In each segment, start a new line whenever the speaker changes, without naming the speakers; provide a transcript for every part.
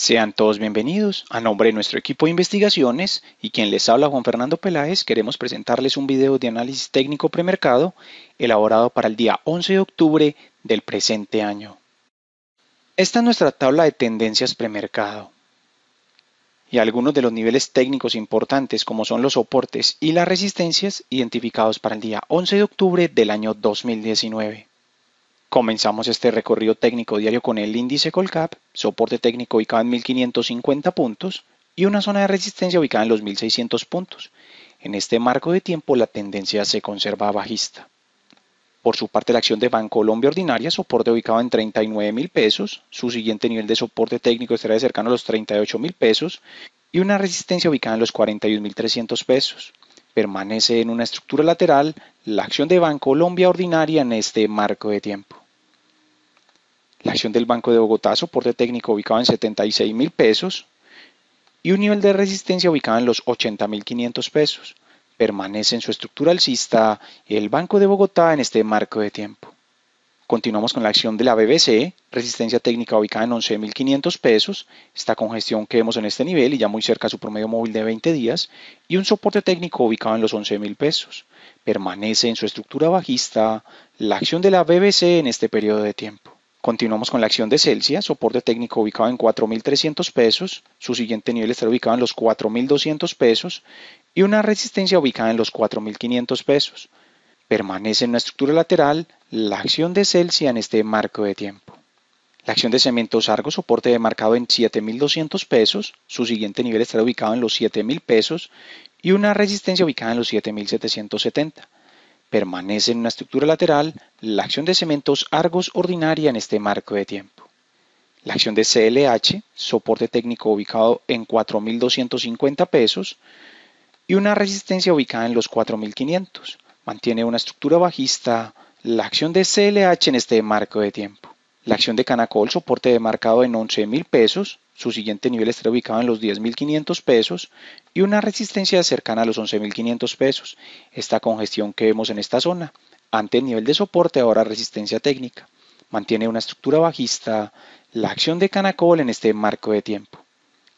Sean todos bienvenidos. A nombre de nuestro equipo de investigaciones y quien les habla Juan Fernando Peláez, queremos presentarles un video de análisis técnico premercado elaborado para el día 11 de octubre del presente año. Esta es nuestra tabla de tendencias premercado. Y algunos de los niveles técnicos importantes como son los soportes y las resistencias identificados para el día 11 de octubre del año 2019. Comenzamos este recorrido técnico diario con el índice Colcap, soporte técnico ubicado en 1550 puntos y una zona de resistencia ubicada en los 1600 puntos. En este marco de tiempo la tendencia se conserva bajista. Por su parte, la acción de Banco Colombia Ordinaria, soporte ubicado en 39,000 pesos, su siguiente nivel de soporte técnico estará de cercano a los 38,000 pesos y una resistencia ubicada en los 41,300 pesos. Permanece en una estructura lateral la acción de Banco Colombia Ordinaria en este marco de tiempo la acción del Banco de Bogotá, soporte técnico ubicado en 76 mil pesos y un nivel de resistencia ubicado en los 80 mil 500 pesos. Permanece en su estructura alcista el Banco de Bogotá en este marco de tiempo. Continuamos con la acción de la BBC, resistencia técnica ubicada en 11.500 pesos, esta congestión que vemos en este nivel y ya muy cerca a su promedio móvil de 20 días, y un soporte técnico ubicado en los 11.000 pesos. Permanece en su estructura bajista la acción de la BBC en este periodo de tiempo. Continuamos con la acción de Celsius soporte técnico ubicado en 4.300 pesos, su siguiente nivel estará ubicado en los 4.200 pesos y una resistencia ubicada en los 4.500 pesos. Permanece en una estructura lateral la acción de Celsius en este marco de tiempo. La acción de Cementos Argos, soporte demarcado en 7.200 pesos, su siguiente nivel estará ubicado en los 7.000 pesos y una resistencia ubicada en los 7.770 permanece en una estructura lateral la acción de cementos Argos ordinaria en este marco de tiempo. La acción de CLH, soporte técnico ubicado en 4.250 pesos, y una resistencia ubicada en los 4.500. Mantiene una estructura bajista la acción de CLH en este marco de tiempo. La acción de Canacol, soporte de en 11 mil pesos, su siguiente nivel estará ubicado en los 10.500 pesos y una resistencia cercana a los 11.500 pesos. Esta congestión que vemos en esta zona, ante el nivel de soporte ahora resistencia técnica, mantiene una estructura bajista la acción de Canacol en este marco de tiempo.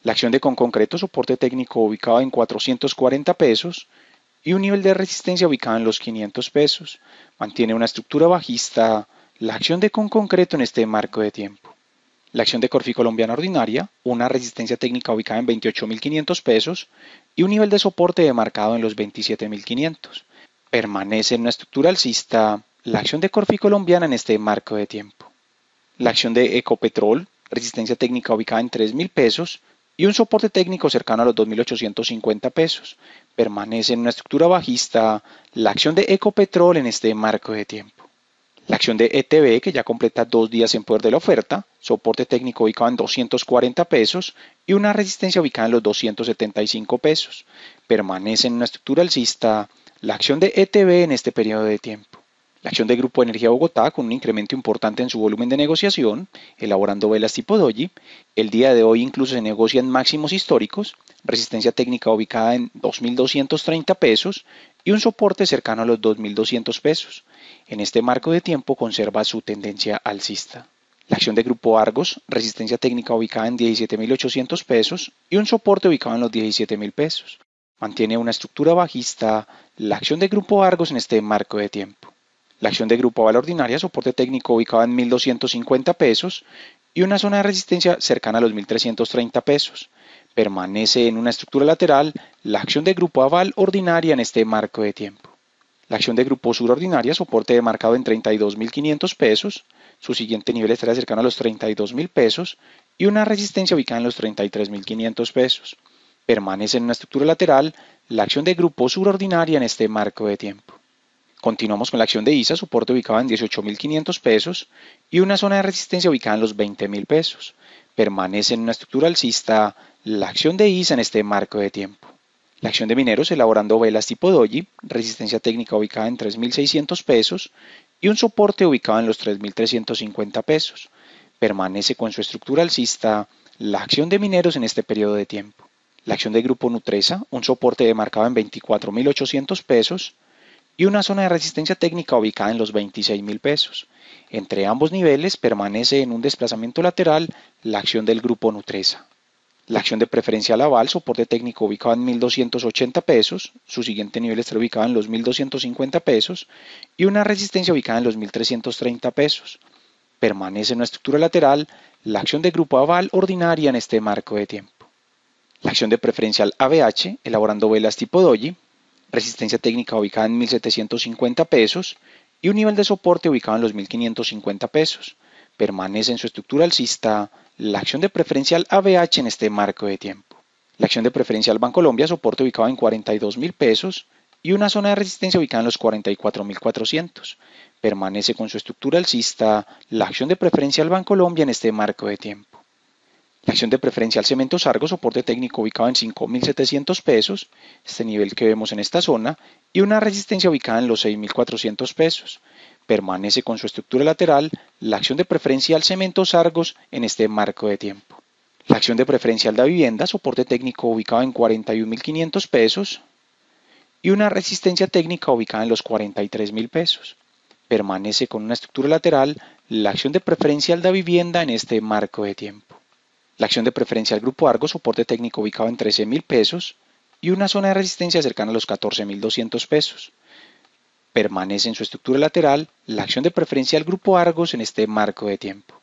La acción de concreto soporte técnico ubicado en 440 pesos y un nivel de resistencia ubicado en los 500 pesos, mantiene una estructura bajista la acción de con concreto en este marco de tiempo. La acción de Corfi colombiana ordinaria, una resistencia técnica ubicada en 28.500 pesos y un nivel de soporte demarcado en los 27.500. Permanece en una estructura alcista la acción de Corfi colombiana en este marco de tiempo. La acción de Ecopetrol, resistencia técnica ubicada en 3.000 pesos y un soporte técnico cercano a los 2.850 pesos. Permanece en una estructura bajista la acción de Ecopetrol en este marco de tiempo. La acción de ETB, que ya completa dos días en poder de la oferta, soporte técnico ubicado en 240 pesos y una resistencia ubicada en los 275 pesos. Permanece en una estructura alcista la acción de ETB en este periodo de tiempo. La acción de Grupo Energía Bogotá, con un incremento importante en su volumen de negociación, elaborando velas tipo doji, el día de hoy incluso se negocian máximos históricos, resistencia técnica ubicada en 2.230 pesos y un soporte cercano a los 2.200 pesos. En este marco de tiempo conserva su tendencia alcista. La acción de Grupo Argos, resistencia técnica ubicada en 17.800 pesos y un soporte ubicado en los 17.000 pesos. Mantiene una estructura bajista la acción de Grupo Argos en este marco de tiempo. La acción de Grupo Aval Ordinaria, soporte técnico ubicado en 1.250 pesos y una zona de resistencia cercana a los 1.330 pesos. Permanece en una estructura lateral la acción de Grupo Aval Ordinaria en este marco de tiempo. La acción de grupo sur ordinaria, soporte marcado en 32.500 pesos, su siguiente nivel estará cercano a los 32.000 pesos y una resistencia ubicada en los 33.500 pesos. Permanece en una estructura lateral la acción de grupo sur en este marco de tiempo. Continuamos con la acción de ISA, soporte ubicado en 18.500 pesos y una zona de resistencia ubicada en los 20.000 pesos. Permanece en una estructura alcista la acción de ISA en este marco de tiempo. La acción de mineros elaborando velas tipo doji, resistencia técnica ubicada en 3.600 pesos y un soporte ubicado en los 3.350 pesos. Permanece con su estructura alcista la acción de mineros en este periodo de tiempo. La acción del grupo Nutresa, un soporte demarcado en 24.800 pesos y una zona de resistencia técnica ubicada en los 26.000 pesos. Entre ambos niveles permanece en un desplazamiento lateral la acción del grupo Nutresa. La acción de preferencia al aval, soporte técnico ubicado en 1.280 pesos, su siguiente nivel está ubicado en los 1.250 pesos y una resistencia ubicada en los 1.330 pesos. Permanece en una estructura lateral la acción de grupo aval ordinaria en este marco de tiempo. La acción de preferencia al ABH, elaborando velas tipo doji, resistencia técnica ubicada en 1.750 pesos y un nivel de soporte ubicado en los 1.550 pesos. Permanece en su estructura alcista la acción de preferencial ABH en este marco de tiempo. La acción de preferencial Bancolombia, soporte ubicado en 42 mil pesos y una zona de resistencia ubicada en los 44.400. Permanece con su estructura alcista la acción de preferencial Bancolombia en este marco de tiempo. La acción de preferencial Cemento Sargo, soporte técnico ubicado en 5.700 pesos, este nivel que vemos en esta zona, y una resistencia ubicada en los 6.400 pesos permanece con su estructura lateral la acción de preferencia al cemento Sargos en este marco de tiempo. La acción de preferencial de vivienda, soporte técnico ubicado en 41.500 pesos y una resistencia técnica ubicada en los 43.000 pesos. Permanece con una estructura lateral la acción de preferencial de vivienda en este marco de tiempo. La acción de preferencial grupo Argos, soporte técnico ubicado en 13.000 pesos y una zona de resistencia cercana a los 14.200 pesos. Permanece en su estructura lateral la acción de preferencia del grupo Argos en este marco de tiempo.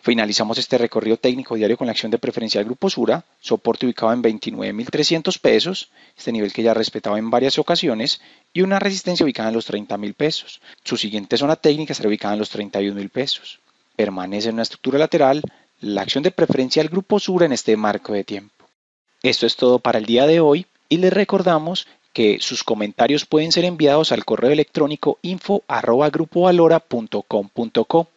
Finalizamos este recorrido técnico diario con la acción de preferencia del grupo Sura, soporte ubicado en 29.300 pesos, este nivel que ya respetaba en varias ocasiones, y una resistencia ubicada en los 30.000 pesos. Su siguiente zona técnica será ubicada en los 31.000 pesos. Permanece en una estructura lateral la acción de preferencia del grupo Sura en este marco de tiempo. Esto es todo para el día de hoy y les recordamos que sus comentarios pueden ser enviados al correo electrónico info.grupovalora.com.co.